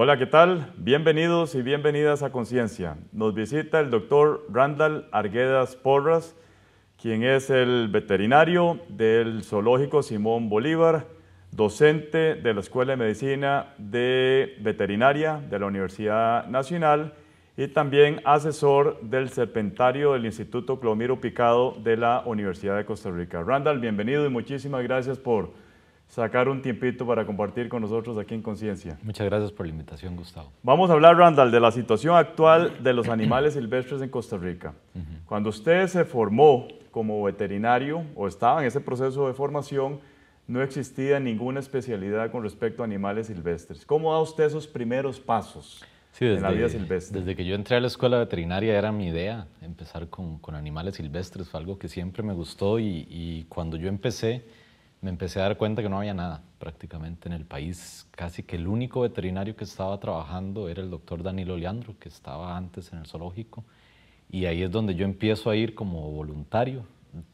Hola, ¿qué tal? Bienvenidos y bienvenidas a Conciencia. Nos visita el doctor Randall Arguedas Porras, quien es el veterinario del Zoológico Simón Bolívar, docente de la Escuela de Medicina de Veterinaria de la Universidad Nacional y también asesor del Serpentario del Instituto Clomiro Picado de la Universidad de Costa Rica. Randall, bienvenido y muchísimas gracias por sacar un tiempito para compartir con nosotros aquí en Conciencia. Muchas gracias por la invitación, Gustavo. Vamos a hablar, Randall, de la situación actual de los animales silvestres en Costa Rica. Cuando usted se formó como veterinario o estaba en ese proceso de formación, no existía ninguna especialidad con respecto a animales silvestres. ¿Cómo da usted esos primeros pasos? en la vida silvestre. desde que yo entré a la escuela veterinaria era mi idea empezar con, con animales silvestres, fue algo que siempre me gustó y, y cuando yo empecé, me empecé a dar cuenta que no había nada prácticamente en el país. Casi que el único veterinario que estaba trabajando era el doctor Danilo Leandro, que estaba antes en el zoológico. Y ahí es donde yo empiezo a ir como voluntario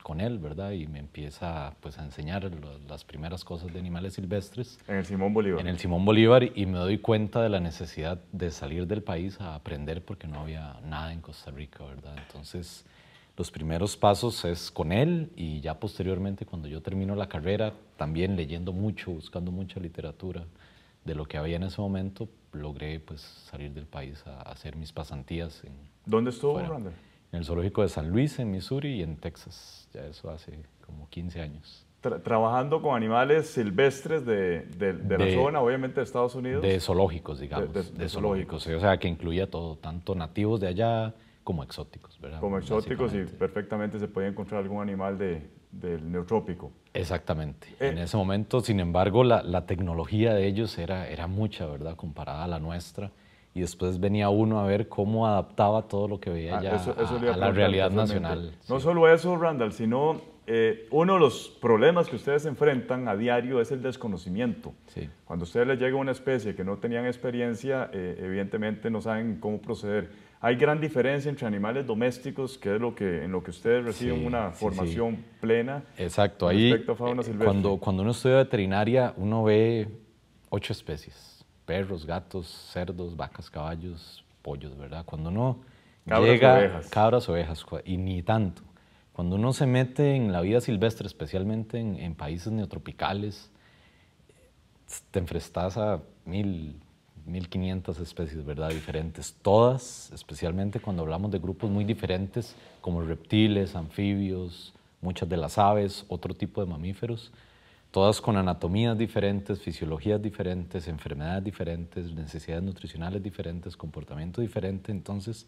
con él, ¿verdad? Y me empieza pues, a enseñar las primeras cosas de animales silvestres. En el Simón Bolívar. En el Simón Bolívar y me doy cuenta de la necesidad de salir del país a aprender porque no había nada en Costa Rica, ¿verdad? Entonces los primeros pasos es con él y ya posteriormente cuando yo termino la carrera, también leyendo mucho, buscando mucha literatura de lo que había en ese momento, logré pues salir del país a, hacer mis pasantías. En, ¿Dónde estuvo, En el zoológico de San Luis, en Missouri y en Texas, ya eso hace como 15 años. trabajando con animales silvestres de, la zona, obviamente de Estados Unidos. De zoológicos, digamos. De, zoológicos. O sea, que incluía todo, tanto nativos de allá, como exóticos, ¿verdad? Como exóticos y perfectamente se podía encontrar algún animal de, del neotrópico. Exactamente. Eh. en ese momento, sin embargo, la, tecnología de ellos era, era mucha, ¿verdad? Comparada a la nuestra. Y después venía uno a ver cómo adaptaba todo lo que veía ah, ya a, la realidad nacional. No solo eso, Randall, sino eh, uno de los problemas que ustedes enfrentan a diario es el desconocimiento. Sí. Cuando a ustedes les llega una especie que no tenían experiencia, eh, evidentemente no saben cómo proceder. Hay gran diferencia entre animales domésticos, que es lo que, en lo que ustedes reciben una formación plena. Exacto, ahí respecto a fauna eh, silvestre. Cuando, cuando uno estudia veterinaria, uno ve ocho especies, perros, gatos, cerdos, vacas, caballos, pollos, ¿verdad? Cuando uno cabras, ovejas. cabras, ovejas, y ni tanto. Cuando uno se mete en la vida silvestre, especialmente en, en países neotropicales, te enfrentas a mil 1.500 especies, ¿verdad? Diferentes, todas, especialmente cuando hablamos de grupos muy diferentes, como reptiles, anfibios, muchas de las aves, otro tipo de mamíferos, todas con anatomías diferentes, fisiologías diferentes, enfermedades diferentes, necesidades nutricionales diferentes, comportamiento diferente. Entonces,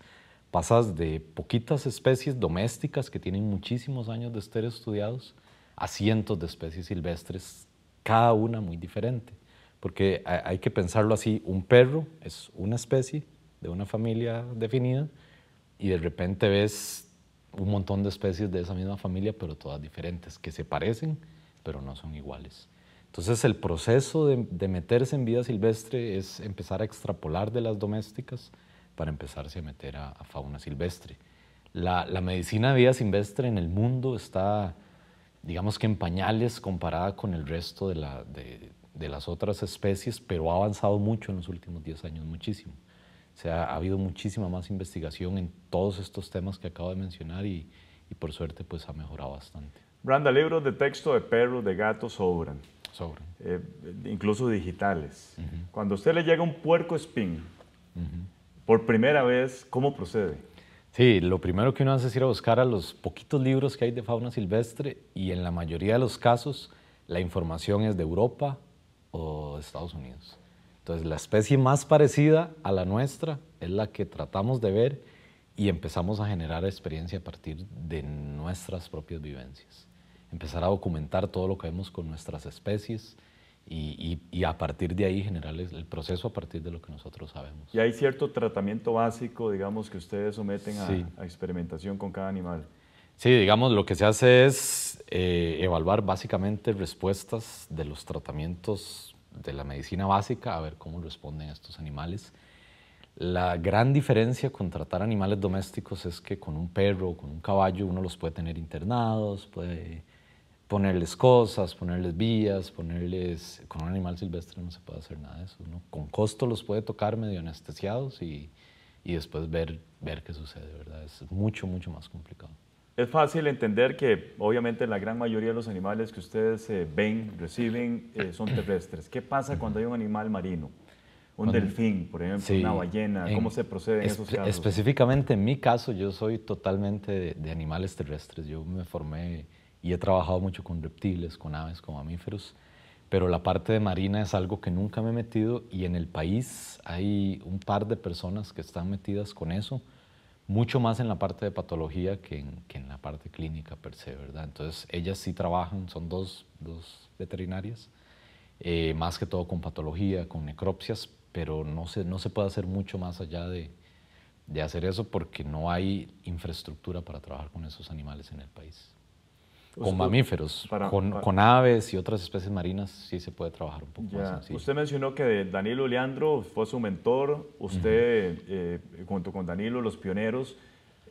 pasas de poquitas especies domésticas que tienen muchísimos años de estar estudiados a cientos de especies silvestres, cada una muy diferente porque hay que pensarlo así, un perro es una especie de una familia definida y de repente ves un montón de especies de esa misma familia, pero todas diferentes, que se parecen, pero no son iguales. Entonces el proceso de, meterse en vida silvestre es empezar a extrapolar de las domésticas para empezarse a meter a, fauna silvestre. La, medicina de vida silvestre en el mundo está, digamos que en pañales comparada con el resto de, la, de, de las otras especies, pero ha avanzado mucho en los últimos 10 años, muchísimo. O sea, ha habido muchísima más investigación en todos estos temas que acabo de mencionar y, por suerte pues ha mejorado bastante. Branda, libros de texto de perros, de gatos sobran. Sobran. Eh, incluso digitales. Cuando a usted le llega un puerco espín, por primera vez, ¿cómo procede? Sí, lo primero que uno hace es ir a buscar a los poquitos libros que hay de fauna silvestre y en la mayoría de los casos la información es de Europa, de Estados Unidos. Entonces, la especie más parecida a la nuestra es la que tratamos de ver y empezamos a generar experiencia a partir de nuestras propias vivencias. Empezar a documentar todo lo que vemos con nuestras especies y, a partir de ahí generar el proceso a partir de lo que nosotros sabemos. Y hay cierto tratamiento básico, digamos, que ustedes someten a, a experimentación con cada animal. Sí, digamos, lo que se hace es eh, evaluar básicamente respuestas de los tratamientos de la medicina básica, a ver cómo responden estos animales. La gran diferencia con tratar animales domésticos es que con un perro o con un caballo uno los puede tener internados, puede ponerles cosas, ponerles vías, ponerles... Con un animal silvestre no se puede hacer nada de eso. con costo los puede tocar medio anestesiados y, después ver, qué sucede, ¿verdad? Es mucho, mucho más complicado. Es fácil entender que obviamente la gran mayoría de los animales que ustedes eh, ven, reciben, eh, son terrestres. ¿Qué pasa cuando hay un animal marino? Un delfín, por ejemplo, una ballena, ¿cómo se procede en esos casos? Específicamente en mi caso, yo soy totalmente de, de, animales terrestres. Yo me formé y he trabajado mucho con reptiles, con aves, con mamíferos, pero la parte de marina es algo que nunca me he metido y en el país hay un par de personas que están metidas con eso mucho más en la parte de patología que en, que en la parte clínica per se, ¿verdad? Entonces, ellas sí trabajan, son dos, veterinarias, eh, más que todo con patología, con necropsias, pero no se, no se puede hacer mucho más allá de, de hacer eso porque no hay infraestructura para trabajar con esos animales en el país. Con mamíferos, con, aves y otras especies marinas sí se puede trabajar un poco más Usted mencionó que Danilo Leandro fue su mentor, usted eh, junto con Danilo, los pioneros.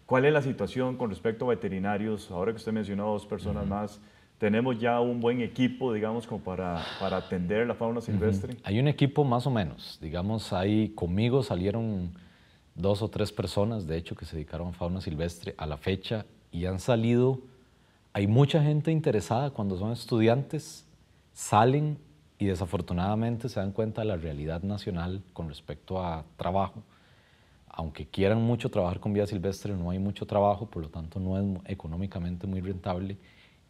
¿Cuál es la situación con respecto a veterinarios? Ahora que usted mencionó dos personas más, ¿tenemos ya un buen equipo, digamos, como para, para atender la fauna silvestre? Hay un equipo más o menos, digamos, ahí conmigo salieron dos o tres personas, de hecho, que se dedicaron a fauna silvestre a la fecha y han salido hay mucha gente interesada cuando son estudiantes, salen y desafortunadamente se dan cuenta de la realidad nacional con respecto a trabajo. Aunque quieran mucho trabajar con vida silvestre, no hay mucho trabajo, por lo tanto no es económicamente muy rentable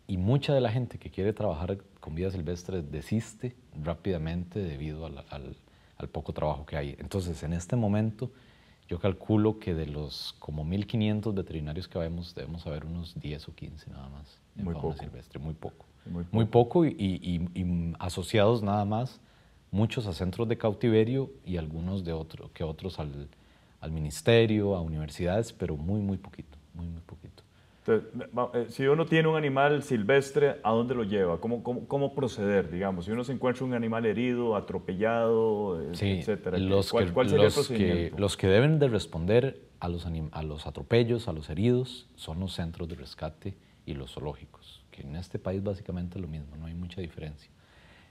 y mucha de la gente que quiere trabajar con vida silvestre desiste rápidamente debido al, al poco trabajo que hay. Entonces, en este momento, yo calculo que de los como 1.500 veterinarios que vemos, debemos haber unos 10 o 15 nada más en fauna silvestre, muy poco. Muy poco, y, asociados nada más, muchos a centros de cautiverio y algunos de que otros al, al ministerio, a universidades, pero muy, muy poquito, muy, muy poquito. Entonces, eh, si uno tiene un animal silvestre, ¿a dónde lo lleva? ¿Cómo, proceder, digamos? Si uno se encuentra un animal herido, atropellado, eh, sí, etcétera, los que, los que, los que deben de responder a los, a los atropellos, a los heridos, son los centros de rescate y los zoológicos, que en este país básicamente es lo mismo, no hay mucha diferencia.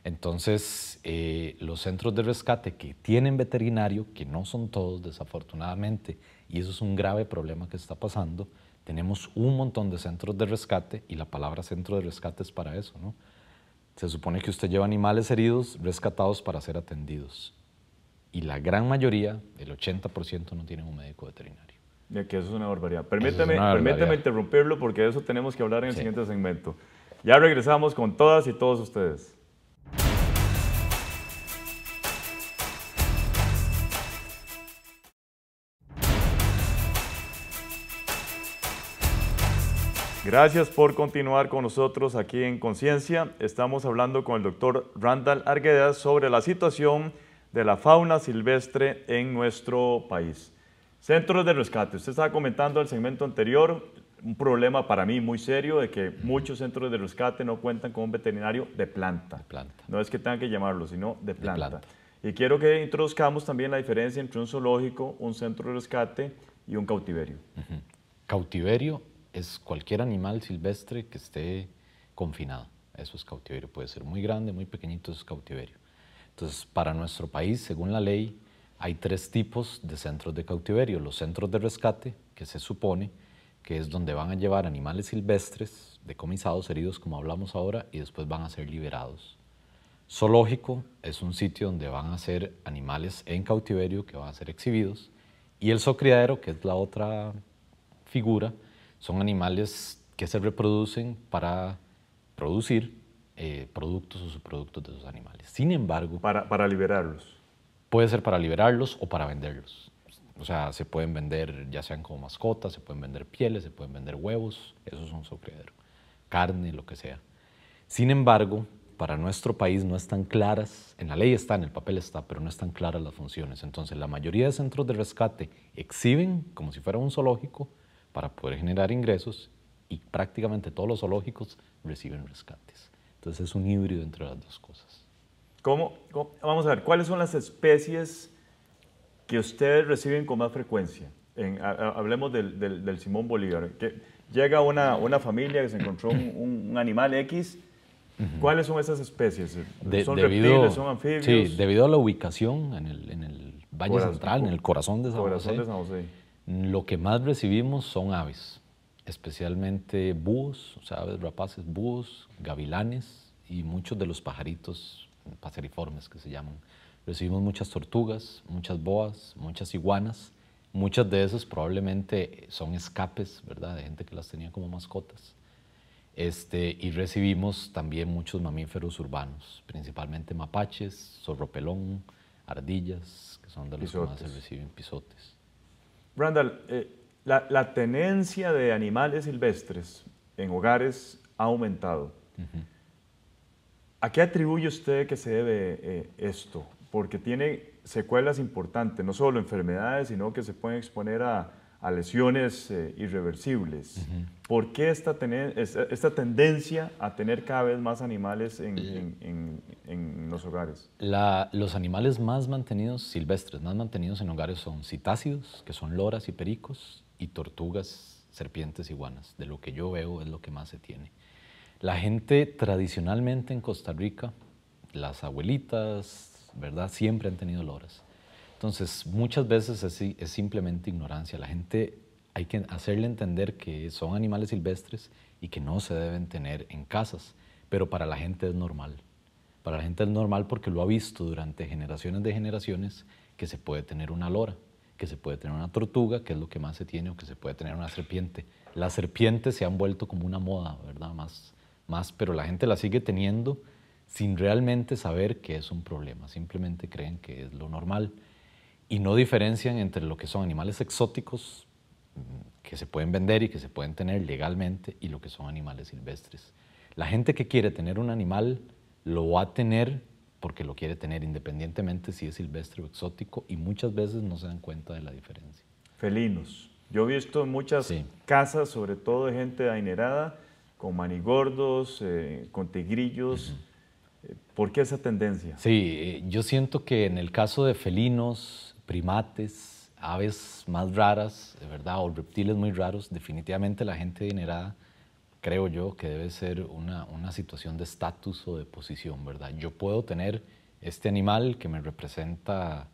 Entonces, eh, los centros de rescate que tienen veterinario, que no son todos desafortunadamente, y eso es un grave problema que está pasando, tenemos un montón de centros de rescate y la palabra centro de rescate es para eso, ¿no? Se supone que usted lleva animales heridos rescatados para ser atendidos. Y la gran mayoría, el 80%, no tienen un médico veterinario. Ya que eso es una barbaridad. Permítame, permítame interrumpirlo porque de eso tenemos que hablar en el siguiente segmento. Ya regresamos con todas y todos ustedes. Gracias por continuar con nosotros aquí en Conciencia. Estamos hablando con el doctor Randall Arguedas sobre la situación de la fauna silvestre en nuestro país. Centros de rescate. Usted estaba comentando el segmento anterior un problema para mí muy serio de que muchos centros de rescate no cuentan con un veterinario de planta. No es que tengan que llamarlo, sino de planta. Y quiero que introduzcamos también la diferencia entre un zoológico, un centro de rescate y un cautiverio. Cautiverio es cualquier animal silvestre que esté confinado. Eso es cautiverio. Puede ser muy grande, muy pequeñito, eso es cautiverio. Entonces, para nuestro país, según la ley, hay tres tipos de centros de cautiverio. Los centros de rescate, que se supone que es donde van a llevar animales silvestres, decomisados, heridos, como hablamos ahora, y después van a ser liberados. Zoológico es un sitio donde van a ser animales en cautiverio que van a ser exhibidos. Y el zocriadero, que es la otra figura, son animales que se reproducen para producir eh, productos o subproductos de sus animales. Sin embargo... Para, liberarlos. Puede ser para liberarlos o para venderlos. O sea, se pueden vender ya sean como mascotas, se pueden vender pieles, se pueden vender huevos, eso es un carne, lo que sea. Sin embargo, para nuestro país no están claras, en la ley está, en el papel está, pero no están claras las funciones. Entonces, la mayoría de centros de rescate exhiben como si fuera un zoológico para poder generar ingresos y prácticamente todos los zoológicos reciben rescates. Entonces es un híbrido entre las dos cosas. ¿Cómo, vamos a ver, ¿cuáles son las especies que ustedes reciben con más frecuencia? hablemos del, Simón Bolívar. Que llega una, familia que se encontró un, animal X. ¿Cuáles son esas especies? ¿Son debido, reptiles? ¿Son anfibios? Sí, debido a la ubicación en el, en Valle Central, en el corazón De San José lo que más recibimos son aves, especialmente búhos, o sea, aves rapaces, búhos, gavilanes y muchos de los pajaritos paseriformes que se llaman. Recibimos muchas tortugas, muchas boas, muchas iguanas. Muchas de esas probablemente son escapes, ¿verdad? De gente que las tenía como mascotas. Este, y recibimos también muchos mamíferos urbanos, principalmente mapaches, zorropelón, ardillas, que son de los que más se reciben, pisotes. Randall, eh, la, tenencia de animales silvestres en hogares ha aumentado. ¿A qué atribuye usted que se debe eh, esto? Porque tiene secuelas importantes, no solo enfermedades, sino que se pueden exponer a, a lesiones eh, irreversibles. ¿Por qué esta, esta, tendencia a tener cada vez más animales en, los hogares? los animales más mantenidos silvestres, más mantenidos en hogares son citácidos, que son loras y pericos, y tortugas, serpientes, y iguanas. De lo que yo veo es lo que más se tiene. La gente tradicionalmente en Costa Rica, las abuelitas, ¿verdad? Siempre han tenido loras. Entonces, muchas veces es, es simplemente ignorancia. La gente hay que hacerle entender que son animales silvestres y que no se deben tener en casas, pero para la gente es normal. Para la gente es normal porque lo ha visto durante generaciones de generaciones que se puede tener una lora, que se puede tener una tortuga, que es lo que más se tiene, o que se puede tener una serpiente. Las serpientes se han vuelto como una moda, ¿verdad? Más, más, pero la gente la sigue teniendo sin realmente saber que es un problema, simplemente creen que es lo normal y no diferencian entre lo que son animales exóticos mm, que se pueden vender y que se pueden tener legalmente y lo que son animales silvestres. La gente que quiere tener un animal lo va a tener porque lo quiere tener independientemente si es silvestre o exótico y muchas veces no se dan cuenta de la diferencia. Felinos. Yo he visto muchas casas, sobre todo de gente adinerada, con manigordos, eh, con tigrillos. Eh, ¿Por qué esa tendencia? Sí, eh, yo siento que en el caso de felinos, primates, aves más raras, ¿verdad? O reptiles muy raros, definitivamente la gente adinerada creo yo que debe ser una, una situación de estatus o de posición, ¿verdad? Yo puedo tener este animal que me representa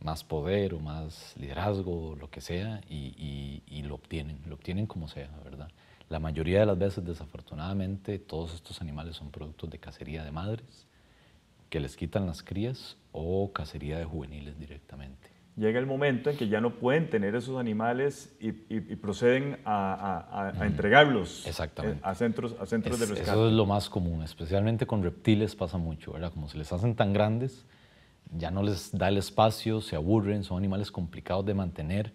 más poder o más liderazgo, lo que sea, y, y, y, lo obtienen, lo obtienen como sea, ¿verdad? La mayoría de las veces, desafortunadamente, todos estos animales son productos de cacería de madres, que les quitan las crías o cacería de juveniles directamente. Llega el momento en que ya no pueden tener esos animales y, proceden a, entregarlos eh, Exactamente. a centros, a centros de rescate. Eso es lo más común, especialmente con reptiles pasa mucho, ¿verdad? Como se les hacen tan grandes, ya no les da el espacio, se aburren, son animales complicados de mantener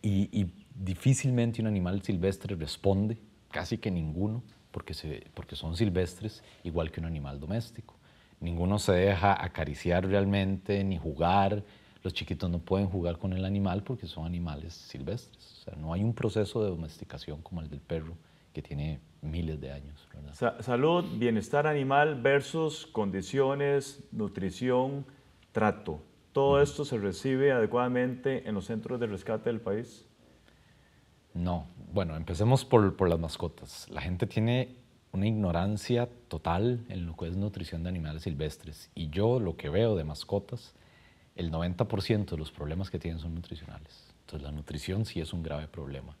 y, y difícilmente un animal silvestre responde, casi que ninguno, porque, se, porque son silvestres, igual que un animal doméstico. Ninguno se deja acariciar realmente ni jugar. Los chiquitos no pueden jugar con el animal porque son animales silvestres. O sea, no hay un proceso de domesticación como el del perro que tiene miles de años. salud, bienestar animal versus condiciones, nutrición, trato. ¿Todo esto se recibe adecuadamente en los centros de rescate del país? No. Bueno, empecemos por, por las mascotas. La gente tiene una ignorancia total en lo que es nutrición de animales silvestres. Y yo lo que veo de mascotas, el 90% de los problemas que tienen son nutricionales. Entonces la nutrición sí es un grave problema.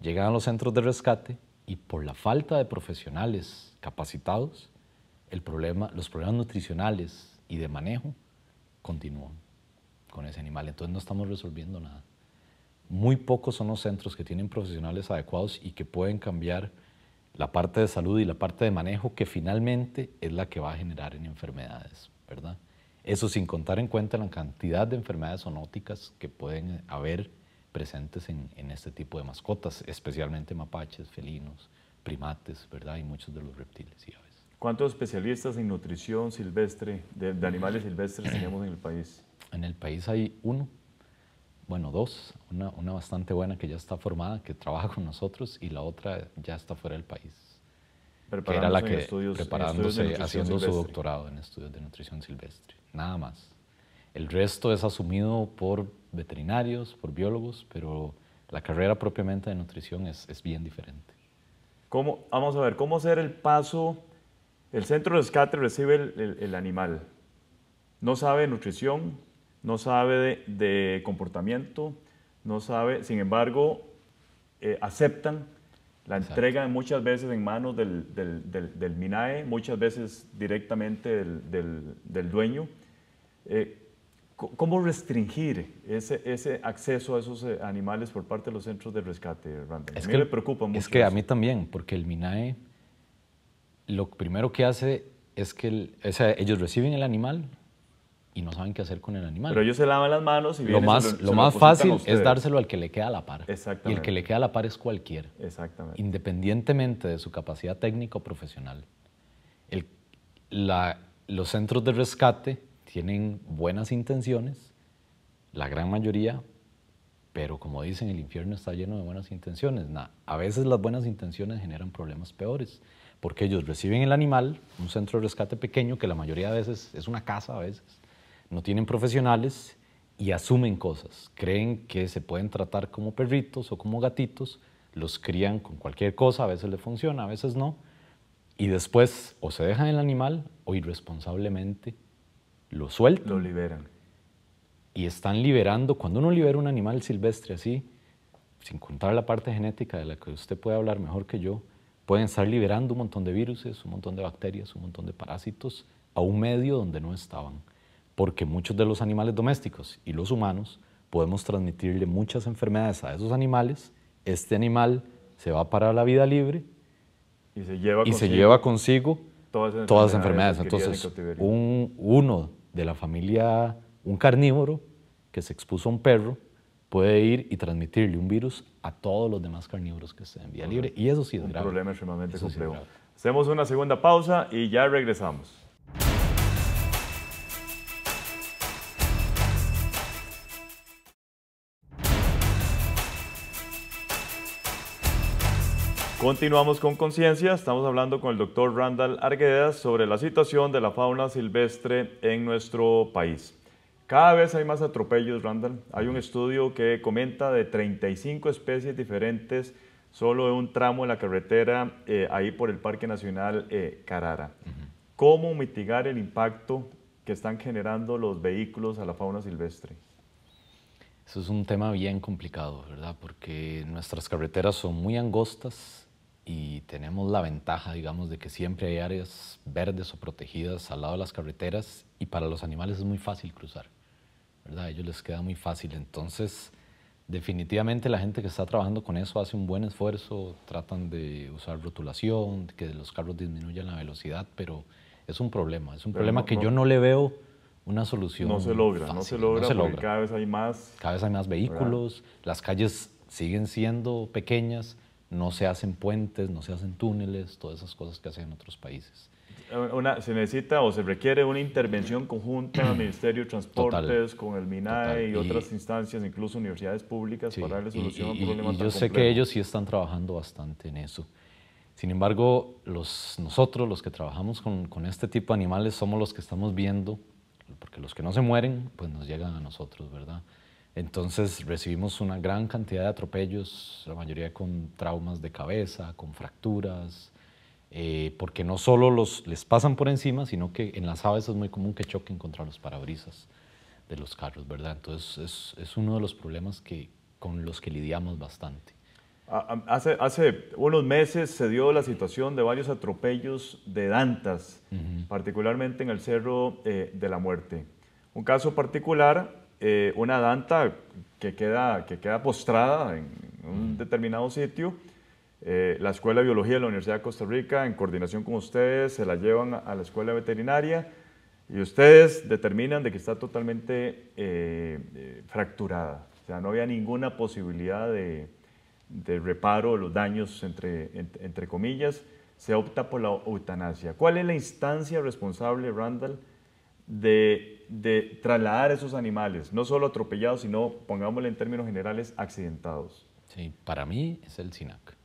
Llegan a los centros de rescate y por la falta de profesionales capacitados, el problema, los problemas nutricionales y de manejo continúan con ese animal. Entonces no estamos resolviendo nada. Muy pocos son los centros que tienen profesionales adecuados y que pueden cambiar la parte de salud y la parte de manejo que finalmente es la que va a generar en enfermedades, ¿verdad? Eso sin contar en cuenta la cantidad de enfermedades zoonóticas que pueden haber presentes en, este tipo de mascotas, especialmente mapaches, felinos, primates, ¿verdad? Y muchos de los reptiles y aves. ¿Cuántos especialistas en nutrición silvestre, de, de animales silvestres tenemos en el país? En el país hay uno, bueno, dos, una, bastante buena que ya está formada, que trabaja con nosotros, y la otra ya está fuera del país. Que era la que estudios, preparándose, haciendo su doctorado en estudios de nutrición silvestre, nada más. El resto es asumido por veterinarios, por biólogos, pero la carrera propiamente de nutrición es, bien diferente. ¿Cómo, vamos a ver, ¿cómo hacer el paso? El centro de rescate recibe el animal, no sabe nutrición, no sabe de, comportamiento, no sabe, sin embargo, eh, aceptan la entrega muchas veces en manos del, MINAE, muchas veces directamente del, dueño. Eh, ¿Cómo restringir ese, acceso a esos eh, animales por parte de los centros de rescate, Randall? Es a mí que le preocupa mucho. Es que a mí también, porque el MINAE lo primero que hace es que ellos reciben el animal, y no saben qué hacer con el animal. Pero ellos se lavan las manos y lo más, lo, lo, más fácil es dárselo al que le queda a la par. Exactamente. Y el que le queda a la par es cualquiera. Exactamente. Independientemente de su capacidad técnica o profesional. los centros de rescate tienen buenas intenciones, la gran mayoría, pero como dicen, el infierno está lleno de buenas intenciones. a veces las buenas intenciones generan problemas peores, porque ellos reciben el animal, un centro de rescate pequeño, que la mayoría de veces es una casa a veces, no tienen profesionales y asumen cosas. Creen que se pueden tratar como perritos o como gatitos, los crían con cualquier cosa, a veces le funciona, a veces no, y después o se dejan el animal o irresponsablemente lo sueltan. Lo liberan. Y están liberando, cuando uno libera un animal silvestre así, sin contar la parte genética de la que usted puede hablar mejor que yo, pueden estar liberando un montón de virus, un montón de bacterias, un montón de parásitos a un medio donde no estaban porque muchos de los animales domésticos y los humanos podemos transmitirle muchas enfermedades a esos animales, este animal se va para la vida libre y se lleva, y consigo, se lleva consigo, todas las enfermedades. Entonces, un, uno de la familia, un carnívoro que se expuso a un perro, puede ir y transmitirle un virus a todos los demás carnívoros que estén en vía libre. Y eso sí es un grave. Un problema extremadamente complejo. Hacemos una segunda pausa y ya regresamos. Continuamos con conciencia, estamos hablando con el doctor Randall Arguedas sobre la situación de la fauna silvestre en nuestro país. Cada vez hay más atropellos, Randall. Hay un estudio que comenta de 35 especies diferentes solo en un tramo de la carretera eh, ahí por el Parque Nacional eh, Carara. ¿Cómo mitigar el impacto que están generando los vehículos a la fauna silvestre? Eso es un tema bien complicado, ¿verdad? Porque nuestras carreteras son muy angostas, y tenemos la ventaja, digamos, de que siempre hay áreas verdes o protegidas al lado de las carreteras y para los animales es muy fácil cruzar, ¿verdad? A ellos les queda muy fácil. Entonces, definitivamente la gente que está trabajando con eso hace un buen esfuerzo, tratan de usar rotulación, que los carros disminuyan la velocidad, pero es un problema, es un problema que yo no le veo una solución. No se logra, no se logra, cada vez hay más. Cada vez hay más vehículos, las calles siguen siendo pequeñas no se hacen puentes, no se hacen túneles, todas esas cosas que hacen otros países. Eh, se necesita o se requiere una intervención conjunta del Ministerio de Transportes, con el MINAE y, otras instancias, incluso universidades públicas, para darle solución a un problema y, yo sé que ellos sí están trabajando bastante en eso. Sin embargo, nosotros, los que trabajamos con, este tipo de animales, somos los que estamos viendo, porque los que no se mueren, pues nos llegan a nosotros, ¿verdad? Entonces recibimos una gran cantidad de atropellos, la mayoría con traumas de cabeza, con fracturas, eh, porque no solo los, les pasan por encima, sino que en las aves es muy común que choquen contra los parabrisas de los carros, ¿verdad? Entonces es, uno de los problemas que, con los que lidiamos bastante. Hace, hace, unos meses se dio la situación de varios atropellos de dantas, particularmente en el Cerro eh, de la Muerte. Un caso particular eh, una danta que queda, postrada en un mm. determinado sitio. Eh, la Escuela de Biología de la Universidad de Costa Rica, en coordinación con ustedes, se la llevan a la Escuela Veterinaria y ustedes determinan de que está totalmente eh, fracturada. O sea, no había ninguna posibilidad de, reparo de los daños, entre comillas. Se opta por la eutanasia. ¿Cuál es la instancia responsable, Randall? de, trasladar esos animales, no solo atropellados, sino, pongámoslo en términos generales, accidentados. Sí, para mí es el SINAC.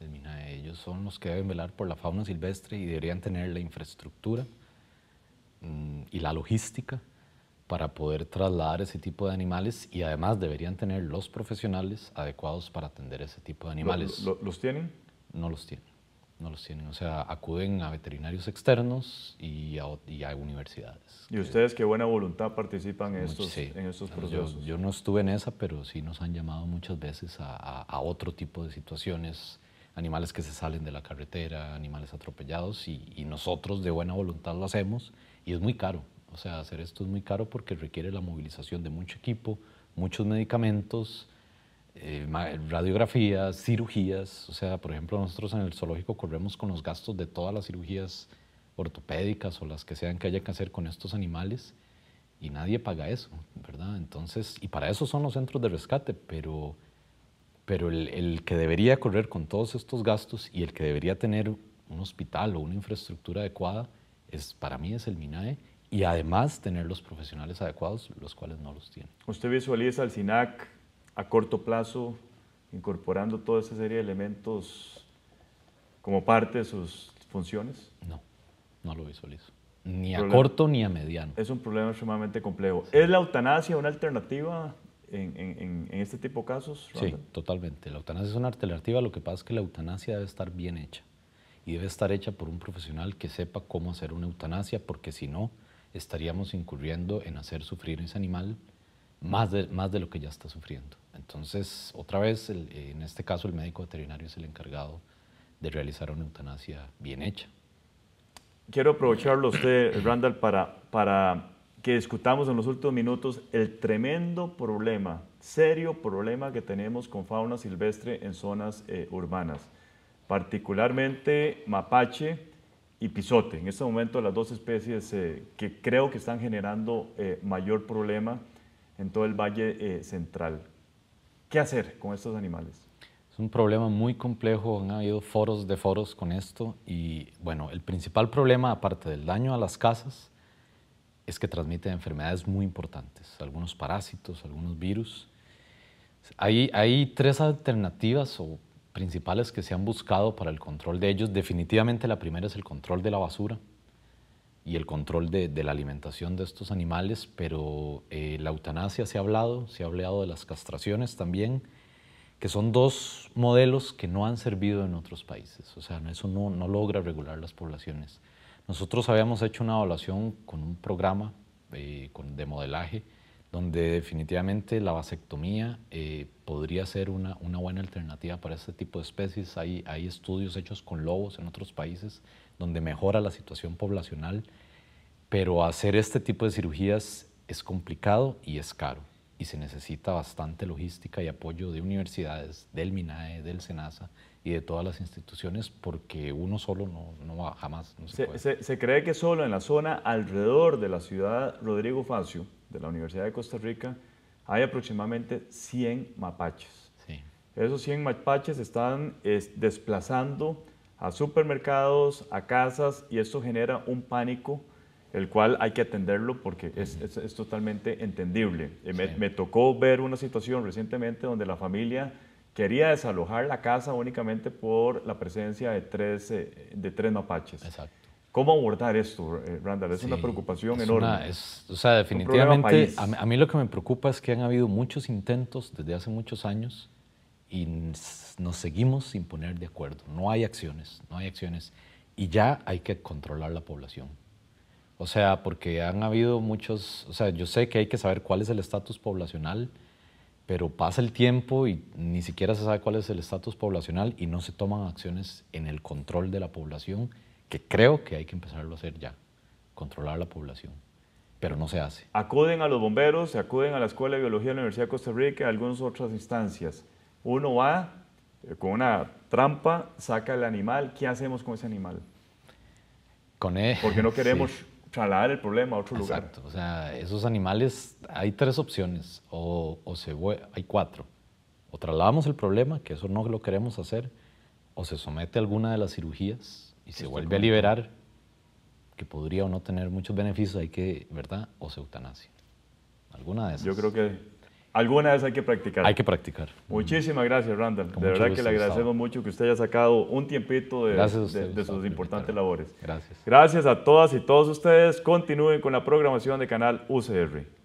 El MINAE. Ellos son los que deben velar por la fauna silvestre y deberían tener la infraestructura mm, y la logística para poder trasladar ese tipo de animales y además deberían tener los profesionales adecuados para atender ese tipo de animales. los tienen? No los tienen. No los tienen, o sea, acuden a veterinarios externos y a, universidades. ¿Y ustedes qué buena voluntad participan en estos, en estos procesos? Yo, no estuve en esa, pero sí nos han llamado muchas veces a, otro tipo de situaciones, animales que se salen de la carretera, animales atropellados, y, y nosotros de buena voluntad lo hacemos y es muy caro. O sea, hacer esto es muy caro porque requiere la movilización de mucho equipo, muchos medicamentos, eh, radiografías, cirugías. O sea, por ejemplo, nosotros en el zoológico corremos con los gastos de todas las cirugías ortopédicas o las que sean que haya que hacer con estos animales y nadie paga eso, ¿verdad? Entonces, y para eso son los centros de rescate, pero, pero el, que debería correr con todos estos gastos y el que debería tener un hospital o una infraestructura adecuada, es, para mí es el MINAE y además tener los profesionales adecuados, los cuales no los tienen. Usted visualiza al SINAC a corto plazo, incorporando toda esa serie de elementos como parte de sus funciones? No, no lo visualizo. Ni a corto ni a mediano. Es un problema extremadamente complejo. ¿Es la eutanasia una alternativa en, en, este tipo de casos? Sí, totalmente. La eutanasia es una alternativa. Lo que pasa es que la eutanasia debe estar bien hecha. Y debe estar hecha por un profesional que sepa cómo hacer una eutanasia, porque si no, estaríamos incurriendo en hacer sufrir a ese animal más de, más de lo que ya está sufriendo. Entonces, otra vez, en este caso, el médico veterinario es el encargado de realizar una eutanasia bien hecha. Quiero aprovecharlo usted, Randall, para, para que discutamos en los últimos minutos el tremendo problema, serio problema que tenemos con fauna silvestre en zonas eh, urbanas, particularmente mapache y pisote. En este momento las dos especies eh, que creo que están generando eh, mayor problema en todo el Valle eh, Central. ¿Qué hacer con estos animales? Es un problema muy complejo, han habido foros de foros con esto y bueno, el principal problema, aparte del daño a las casas, es que transmiten enfermedades muy importantes, algunos parásitos, algunos virus. Hay, hay tres alternativas o principales que se han buscado para el control de ellos. Definitivamente la primera es el control de la basura y el control de, la alimentación de estos animales, pero eh, la eutanasia se ha hablado, se ha hablado de las castraciones también, que son dos modelos que no han servido en otros países, o sea, eso no, logra regular las poblaciones. Nosotros habíamos hecho una evaluación con un programa eh, con, de modelaje, donde definitivamente la vasectomía eh, podría ser una, buena alternativa para este tipo de especies. Hay, hay estudios hechos con lobos en otros países donde mejora la situación poblacional, pero hacer este tipo de cirugías es complicado y es caro y se necesita bastante logística y apoyo de universidades, del MINAE, del SENASA y de todas las instituciones porque uno solo no, va jamás. se, cree que solo en la zona alrededor de la ciudad Rodrigo Facio, de la Universidad de Costa Rica, hay aproximadamente 100 mapaches. Sí. Esos 100 mapaches están desplazando a supermercados, a casas, y esto genera un pánico, el cual hay que atenderlo porque es, totalmente entendible. Eh, me, tocó ver una situación recientemente donde la familia quería desalojar la casa únicamente por la presencia de tres, eh, de tres mapaches. ¿Cómo abordar esto, eh, Randall? Es una preocupación enorme. o sea, definitivamente, a mí lo que me preocupa es que han habido muchos intentos desde hace muchos años y nos seguimos sin poner de acuerdo. No hay acciones, no hay acciones. Y ya hay que controlar la población. O sea, porque han habido muchos, o sea, yo sé que hay que saber cuál es el estatus poblacional, pero pasa el tiempo y ni siquiera se sabe cuál es el estatus poblacional y no se toman acciones en el control de la población, que creo que hay que empezarlo a hacer ya, controlar la población pero no se hace. Acuden a los bomberos, acuden a la Escuela de Biología de la Universidad de Costa Rica y a algunas otras instancias uno va eh, con una trampa, saca el animal, ¿qué hacemos con ese animal? Con Porque no queremos trasladar el problema a otro lugar. Exacto, o sea, esos animales, hay tres opciones, o, se, hay cuatro. O trasladamos el problema, que eso no lo queremos hacer, o se somete a alguna de las cirugías y se vuelve a liberar, que podría o no tener muchos beneficios, hay que, ¿verdad? O se eutanasia. Alguna de esas. Yo creo que Alguna vez hay que practicar. Hay que practicar. Muchísimas gracias, Randall. de verdad que le agradecemos mucho que usted haya sacado un tiempito de sus importantes labores. Gracias. Gracias a todas y todos ustedes. Continúen con la programación de Canal UCR.